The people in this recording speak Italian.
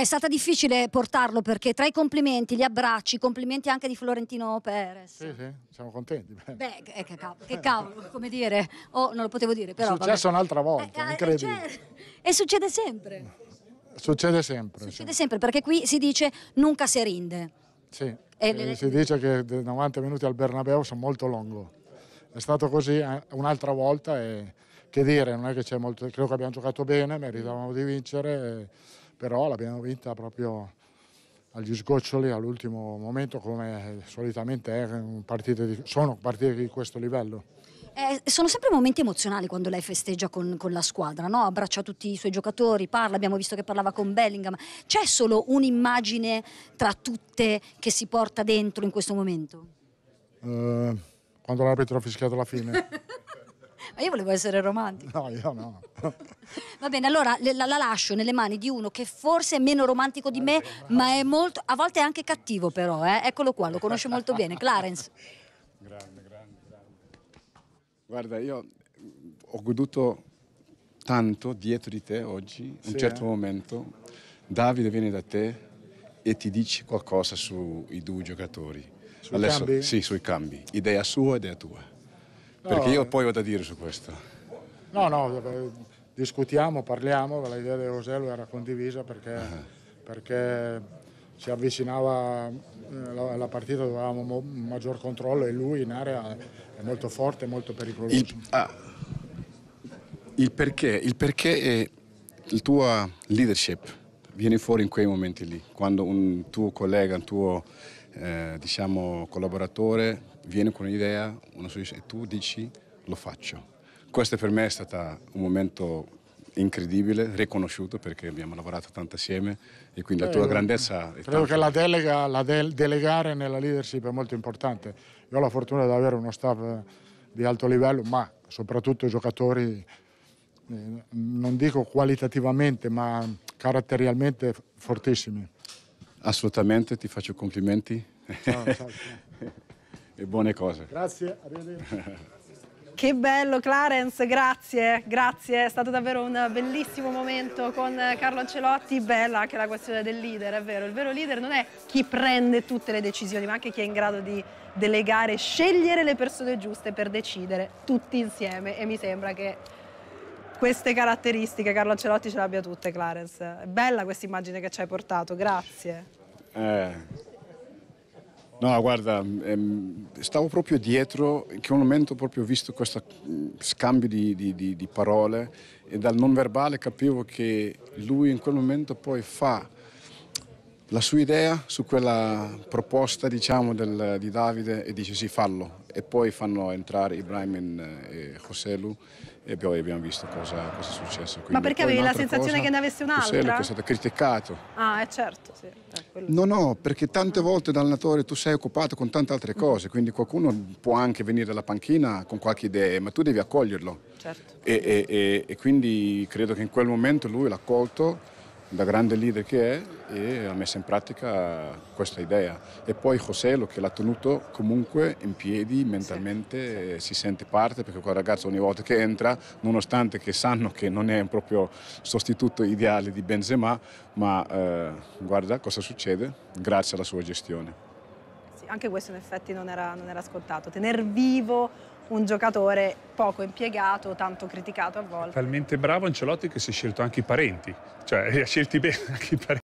È stata difficile portarlo perché tra i complimenti, gli abbracci, i complimenti anche di Florentino Perez. Sì, sì, siamo contenti. Beh, che, cavolo, che, cavolo, come dire, oh, non lo potevo dire. Però, è successo vabbè. un'altra eh, volta, eh, incredibile. Eh, cioè, e succede sempre. Succede sempre. Succede sì. sempre perché qui si dice nunca si rinde. Sì, le... Eh, si dice che 90 minuti al Bernabeu sono molto lungo. È stato così un'altra volta e che dire, non è che c'è molto, credo che abbiamo giocato bene, meritavamo di vincere. E però l'abbiamo vinta proprio agli sgoccioli all'ultimo momento come solitamente partite di, sono partite di questo livello. Eh, sono sempre momenti emozionali quando lei festeggia con, con la squadra, no? abbraccia tutti i suoi giocatori, parla, abbiamo visto che parlava con Bellingham. C'è solo un'immagine tra tutte che si porta dentro in questo momento? Eh, quando l'arbitro ha fischiato la fine. Ma io volevo essere romantico. No, io no. Va bene, allora la, la, lascio nelle mani di uno che forse è meno romantico di me, ma è molto, a volte è anche cattivo però, eh? eccolo qua, lo conosce molto bene, Clarence. grande, grande, grande. Guarda, io mm, ho goduto tanto dietro di te oggi, sì, un certo eh? momento, Davide viene da te e ti dice qualcosa sui due giocatori. Sui Adesso, cambi? Sì, sui cambi. Idea sua, idea tua. No, Perché io poi ho da dire su questo. No, no, eh, discutiamo, parliamo, l'idea di Rosello era condivisa perché, ah. perché ci avvicinava eh, la, la, partita, dovevamo mo, maggior controllo e lui in area è molto forte, molto pericoloso. Il, ah, il perché, il perché è il tuo leadership viene fuori in quei momenti lì, quando un tuo collega, un tuo eh, diciamo, collaboratore viene con un'idea una soluzione, e tu dici lo faccio. Questo per me è stato un momento incredibile, riconosciuto perché abbiamo lavorato tanto assieme e quindi credo, la eh, tua grandezza... È credo che la delega, la del, delegare nella leadership è molto importante. Io ho la fortuna di avere uno staff eh, di alto livello, ma soprattutto giocatori, eh, non dico qualitativamente, ma caratterialmente fortissimi. Assolutamente, ti faccio complimenti. Ciao, ciao, ciao. e buone cose. Grazie, arrivederci. Che bello Clarence, grazie, grazie, è stato davvero un bellissimo momento con Carlo Ancelotti, bella anche la questione del leader, è vero, il vero leader non è chi prende tutte le decisioni, ma anche chi è in grado di delegare, scegliere le persone giuste per decidere tutti insieme e mi sembra che queste caratteristiche Carlo Ancelotti ce le abbia tutte Clarence, è bella questa immagine che ci hai portato, grazie. Eh. No, guarda, ehm, stavo proprio dietro, in quel momento proprio ho visto questo scambio di, di, di, di parole e dal non verbale capivo che lui in quel momento poi fa la sua idea su quella proposta diciamo, del, di Davide e dice sì fallo e poi fanno entrare Ibrahim in, eh, e Joselu e poi abbiamo visto cosa, cosa è successo. Quindi Ma perché avevi la sensazione cosa, che ne avesse un'altra? Joselu che è stato criticato. Ah è eh, certo. Sì. Eh, no no perché tante volte da allenatore tu sei occupato con tante altre cose quindi qualcuno può anche venire dalla panchina con qualche idea ma tu devi accoglierlo. Certo. e, e, e, e quindi credo che in quel momento lui l'ha accolto da grande leader che è e ha messo in pratica questa idea. E poi Joselo che l'ha tenuto comunque in piedi mentalmente, sì, sì. si sente parte perché quel ragazzo ogni volta che entra, nonostante che sanno che non è un proprio sostituto ideale di Benzema, ma eh, guarda cosa succede grazie alla sua gestione. Sì, anche questo in effetti non era, non era scontato, tener vivo un giocatore poco impiegato, tanto criticato a volte. Talmente bravo Ancelotti che si è scelto anche i parenti, cioè ha scelti bene anche i parenti.